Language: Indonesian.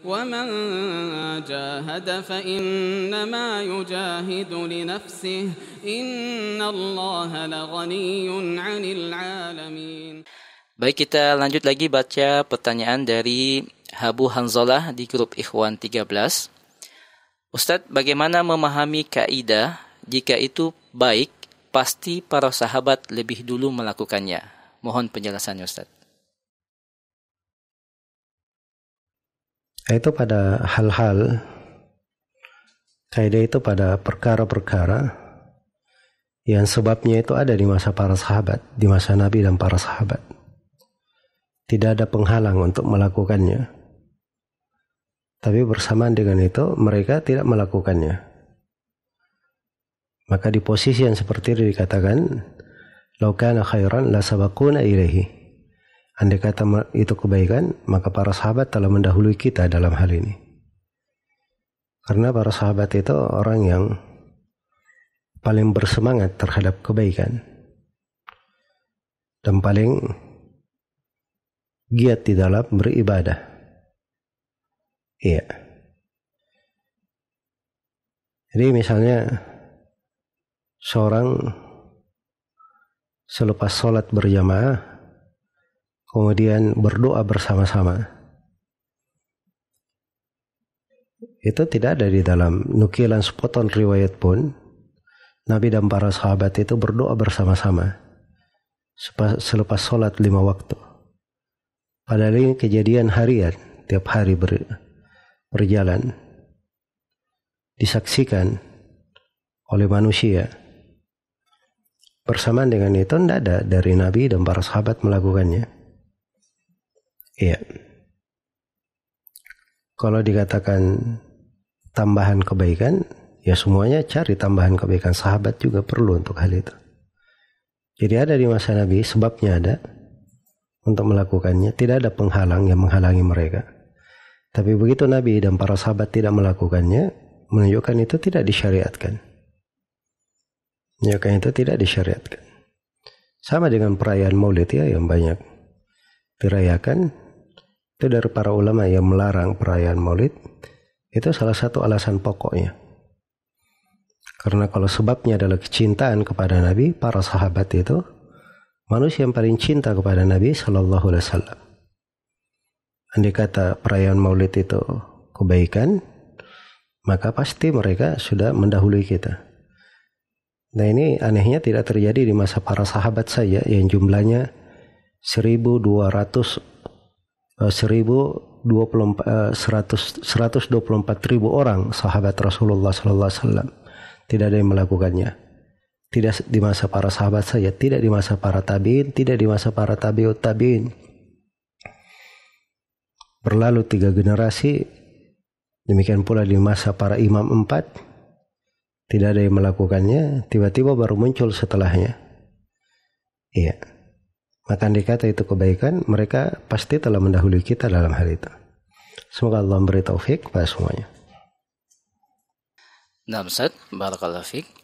ومن جاهد فإنما يجاهد لنفسه إن الله لغني عن العالمين Baik kita lanjut lagi baca pertanyaan dari Habu Hanzalah di grup Ikhwan 13. Ustadz, bagaimana memahami kaidah jika itu baik, pasti para sahabat lebih dulu melakukannya? Mohon penjelasannya Ustadz. Nah, itu pada hal-hal kaidah itu pada perkara-perkara yang sebabnya itu ada di masa para sahabat, di masa Nabi dan para sahabat. Tidak ada penghalang untuk melakukannya. Tapi bersamaan dengan itu mereka tidak melakukannya. Maka di posisi yang seperti itu dikatakan, laukana khairan la sabaquna ilaihi." Andai kata itu kebaikan, maka para sahabat telah mendahului kita dalam hal ini. Karena para sahabat itu orang yang paling bersemangat terhadap kebaikan dan paling giat di dalam beribadah. Iya. Jadi misalnya seorang selepas sholat berjamaah kemudian berdoa bersama-sama. Itu tidak ada di dalam nukilan sepotong riwayat pun. Nabi dan para sahabat itu berdoa bersama-sama selepas sholat lima waktu. Padahal ini kejadian harian, tiap hari ber, berjalan. Disaksikan oleh manusia. Bersamaan dengan itu tidak ada dari Nabi dan para sahabat melakukannya. Iya. Kalau dikatakan tambahan kebaikan, ya semuanya cari tambahan kebaikan. Sahabat juga perlu untuk hal itu. Jadi ada di masa Nabi, sebabnya ada untuk melakukannya. Tidak ada penghalang yang menghalangi mereka. Tapi begitu Nabi dan para sahabat tidak melakukannya, menunjukkan itu tidak disyariatkan. Menunjukkan itu tidak disyariatkan. Sama dengan perayaan maulid ya yang banyak dirayakan itu dari para ulama yang melarang perayaan maulid itu salah satu alasan pokoknya karena kalau sebabnya adalah kecintaan kepada Nabi para sahabat itu manusia yang paling cinta kepada Nabi Shallallahu Alaihi Wasallam andai kata perayaan maulid itu kebaikan maka pasti mereka sudah mendahului kita Nah ini anehnya tidak terjadi di masa para sahabat saja yang jumlahnya 1200 Eh, eh, seratus dua 100 124 ribu orang sahabat Rasulullah Sallallahu Alaihi Wasallam tidak ada yang melakukannya tidak di masa para sahabat saja tidak di masa para tabiin tidak di masa para tabiut tabiin berlalu tiga generasi demikian pula di masa para imam empat tidak ada yang melakukannya tiba-tiba baru muncul setelahnya iya maka andai kata itu kebaikan, mereka pasti telah mendahului kita dalam hal itu. Semoga Allah memberi taufik pada semuanya. Nah, Ustaz, barakallahu fiik.